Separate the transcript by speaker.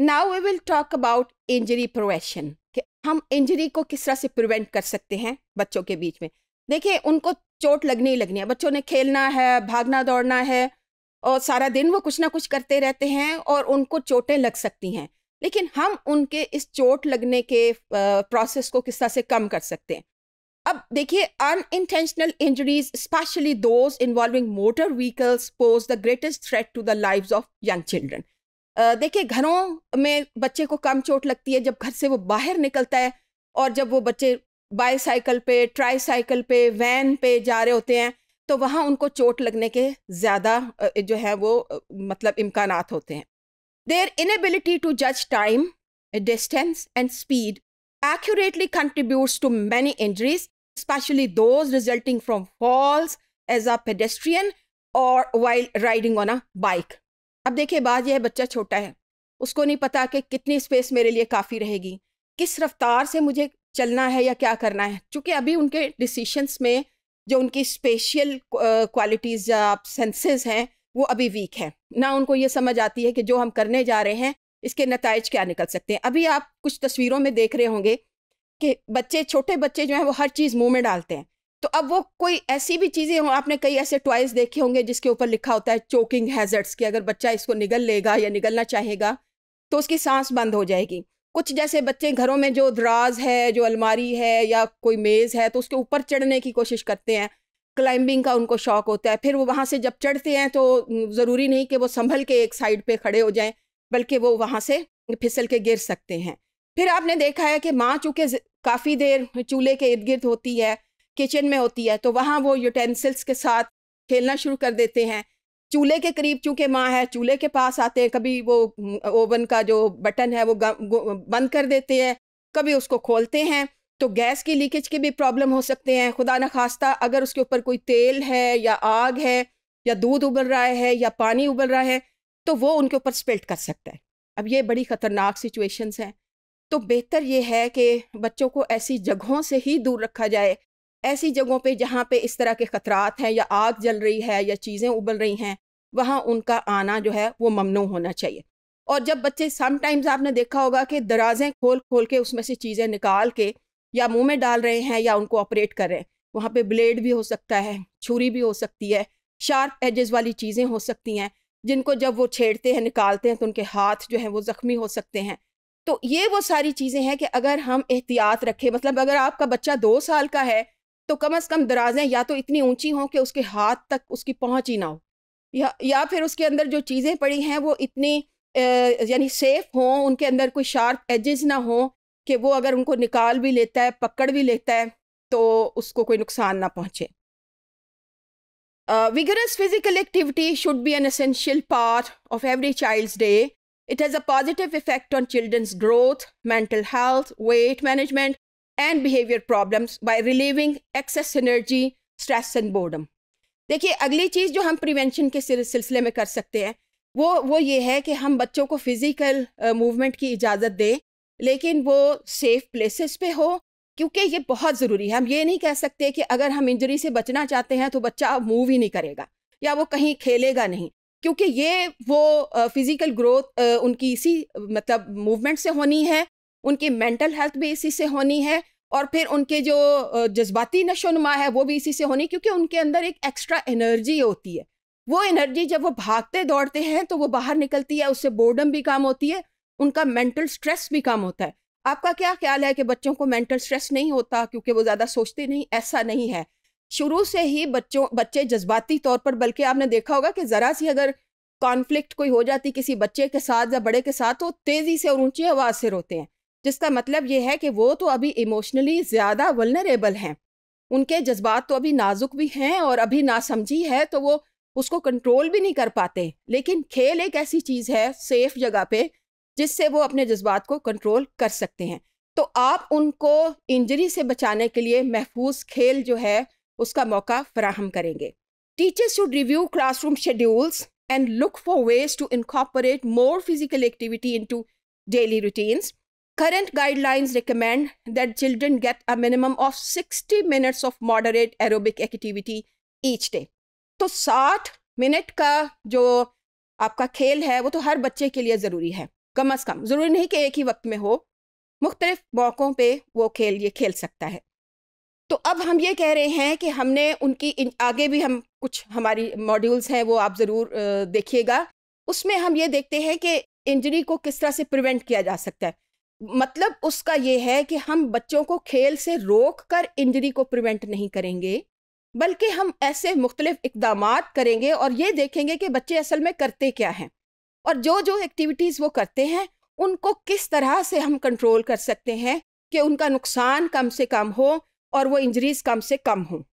Speaker 1: Now we will talk about injury prevention कि हम injury को किस तरह से प्रिवेंट कर सकते हैं बच्चों के बीच में देखिए उनको चोट लगनी ही लगनी है बच्चों ने खेलना है भागना दौड़ना है और सारा दिन वो कुछ ना कुछ करते रहते हैं और उनको चोटें लग सकती हैं लेकिन हम उनके इस चोट लगने के प्रोसेस को किस तरह से कम कर सकते हैं अब देखिए unintentional injuries especially those involving motor vehicles pose the greatest threat to the lives of young children देखिए घरों में बच्चे को कम चोट लगती है जब घर से वो बाहर निकलता है और जब वो बच्चे बाईसाइकिल पे ट्राई साइकिल पे वैन पे जा रहे होते हैं तो वहाँ उनको चोट लगने के ज़्यादा जो है वो मतलब इम्कान होते हैं देयर इनएबिलिटी टू जज time distance and speed accurately contribute to many injuries especially those resulting from falls as a pedestrian और while riding on a bike अब देखिए बात यह बच्चा छोटा है उसको नहीं पता कि कितनी स्पेस मेरे लिए काफ़ी रहेगी किस रफ्तार से मुझे चलना है या क्या करना है चूँकि अभी उनके डिसीशंस में जो उनकी स्पेशल क्वालिटीज़ या सेंसेस हैं वो अभी वीक है ना उनको ये समझ आती है कि जो हम करने जा रहे हैं इसके नतज क्या निकल सकते हैं अभी आप कुछ तस्वीरों में देख रहे होंगे कि बच्चे छोटे बच्चे जो हैं वो हर चीज़ मुँह में डालते हैं तो अब वो कोई ऐसी भी चीज़ें हों आपने कई ऐसे टॉयज देखे होंगे जिसके ऊपर लिखा होता है चोकिंग हैजर्ट्स कि अगर बच्चा इसको निगल लेगा या निगलना चाहेगा तो उसकी सांस बंद हो जाएगी कुछ जैसे बच्चे घरों में जो दराज है जो अलमारी है या कोई मेज़ है तो उसके ऊपर चढ़ने की कोशिश करते हैं क्लाइंबिंग का उनको शौक होता है फिर वो वहाँ से जब चढ़ते हैं तो ज़रूरी नहीं कि वो संभल के एक साइड पे खड़े हो जाएं बल्कि वो वहाँ से फिसल के गिर सकते हैं फिर आपने देखा है कि माँ चूँकि काफ़ी देर चूल्हे के इर्द गिर्द होती है किचन में होती है तो वहाँ वो यूटेंसिल्स के साथ खेलना शुरू कर देते हैं चूल्हे के करीब चूँकि माँ है चूल्हे के पास आते हैं कभी वो ओवन का जो बटन है वो बंद कर देते हैं कभी उसको खोलते हैं तो गैस की लीकेज की भी प्रॉब्लम हो सकते हैं खुदा न खास्ता अगर उसके ऊपर कोई तेल है या आग है या दूध उबल रहा है या पानी उबल रहा है तो वो उनके ऊपर स्पिल्ट कर सकता है अब ये बड़ी ख़तरनाक सिचुएशंस हैं तो बेहतर ये है कि बच्चों को ऐसी जगहों से ही दूर रखा जाए ऐसी जगहों पे जहाँ पे इस तरह के ख़तरात हैं या आग जल रही है या चीज़ें उबल रही हैं वहाँ उनका आना जो है वो ममनू होना चाहिए और जब बच्चे समटाइम्स आपने देखा होगा कि दराजें खोल खोल के उसमें से चीज़ें निकाल के या मुंह में डाल रहे हैं या उनको ऑपरेट कर रहे हैं वहाँ पे ब्लेड भी हो सकता है छुरी भी हो सकती है शार्प एजेस वाली चीज़ें हो सकती हैं जिनको जब वो छेड़ते हैं निकालते हैं तो उनके हाथ जो है वो ज़ख्मी हो सकते हैं तो ये वो सारी चीज़ें हैं कि अगर हम एहतियात रखें मतलब अगर आपका बच्चा दो साल का है तो कम अज़ कम दराजें या तो इतनी ऊँची हों कि उसके हाथ तक उसकी पहुँच ही ना हो या या फिर उसके अंदर जो चीज़ें पड़ी हैं वो इतनी यानी सेफ हों उनके अंदर कोई शार्प एजेस ना हों कि वो अगर उनको निकाल भी लेता है पकड़ भी लेता है तो उसको कोई नुकसान ना पहुँचे vigorous physical activity should be an essential part of every child's day it has a positive effect on children's growth mental health weight management and behaviour problems by relieving excess energy stress and boredom देखिए अगली चीज़ जो हम prevention के सिलसिले में कर सकते हैं वो वो ये है कि हम बच्चों को फिज़िकल मूवमेंट की इजाज़त दें लेकिन वो सेफ प्लेसेस पे हो क्योंकि ये बहुत ज़रूरी है हम ये नहीं कह सकते कि अगर हम इंजरी से बचना चाहते हैं तो बच्चा मूव ही नहीं करेगा या वो कहीं खेलेगा नहीं क्योंकि ये वो फिज़िकल ग्रोथ उनकी इसी मतलब मूवमेंट से होनी है उनकी मेंटल हेल्थ भी इसी से होनी है और फिर उनके जो जज्बाती नशोनुमा है वो भी इसी से होनी क्योंकि उनके अंदर एक एक्स्ट्रा एनर्जी होती है वो एनर्जी जब वो भागते दौड़ते हैं तो वो बाहर निकलती है उससे बोर्डम भी कम होती है उनका मेंटल स्ट्रेस भी कम होता है आपका क्या ख्याल है कि बच्चों को मेंटल स्ट्रेस नहीं होता क्योंकि वो ज़्यादा सोचते नहीं ऐसा नहीं है शुरू से ही बच्चों बच्चे जज्बाती तौर पर बल्कि आपने देखा होगा कि ज़रा सी अगर कॉन्फ्लिक्ट कोई हो जाती किसी बच्चे के साथ या बड़े के साथ तो तेज़ी से और ऊंची आवाज़ से रोते हैं जिसका मतलब ये है कि वो तो अभी इमोशनली ज़्यादा वलनरेबल हैं उनके जज्बात तो अभी नाजुक भी हैं और अभी नासमझी है तो वो उसको कंट्रोल भी नहीं कर पाते लेकिन खेल एक ऐसी चीज़ है सेफ जगह पे जिससे वो अपने जज्बात को कंट्रोल कर सकते हैं तो आप उनको इंजरी से बचाने के लिए महफूज खेल जो है उसका मौका फ्राहम करेंगे teachers should review classroom schedules and look for ways to incorporate more physical activity into daily routines Current guidelines recommend that children get a minimum of 60 minutes of moderate aerobic activity each day. तो 60 minute का जो आपका खेल है वो तो हर बच्चे के लिए ज़रूरी है कम अज़ कम ज़रूरी नहीं कि एक ही वक्त में हो मुख्तलिफ मौक़ों पे वो खेल ये खेल सकता है तो अब हम ये कह रहे हैं कि हमने उनकी इन, आगे भी हम कुछ हमारी मॉड्यूल्स हैं वो आप ज़रूर देखिएगा उसमें हम ये देखते हैं कि इंजरी को किस तरह से प्रिवेंट किया जा सकता है मतलब उसका ये है कि हम बच्चों को खेल से रोक कर इंजरी को प्रिवेंट नहीं करेंगे बल्कि हम ऐसे मुख्तलिफ इकदाम करेंगे और ये देखेंगे कि बच्चे असल में करते क्या हैं और जो जो एक्टिविटीज़ वो करते हैं उनको किस तरह से हम कंट्रोल कर सकते हैं कि उनका नुकसान कम से कम हो और वो इंजरीज कम से कम हों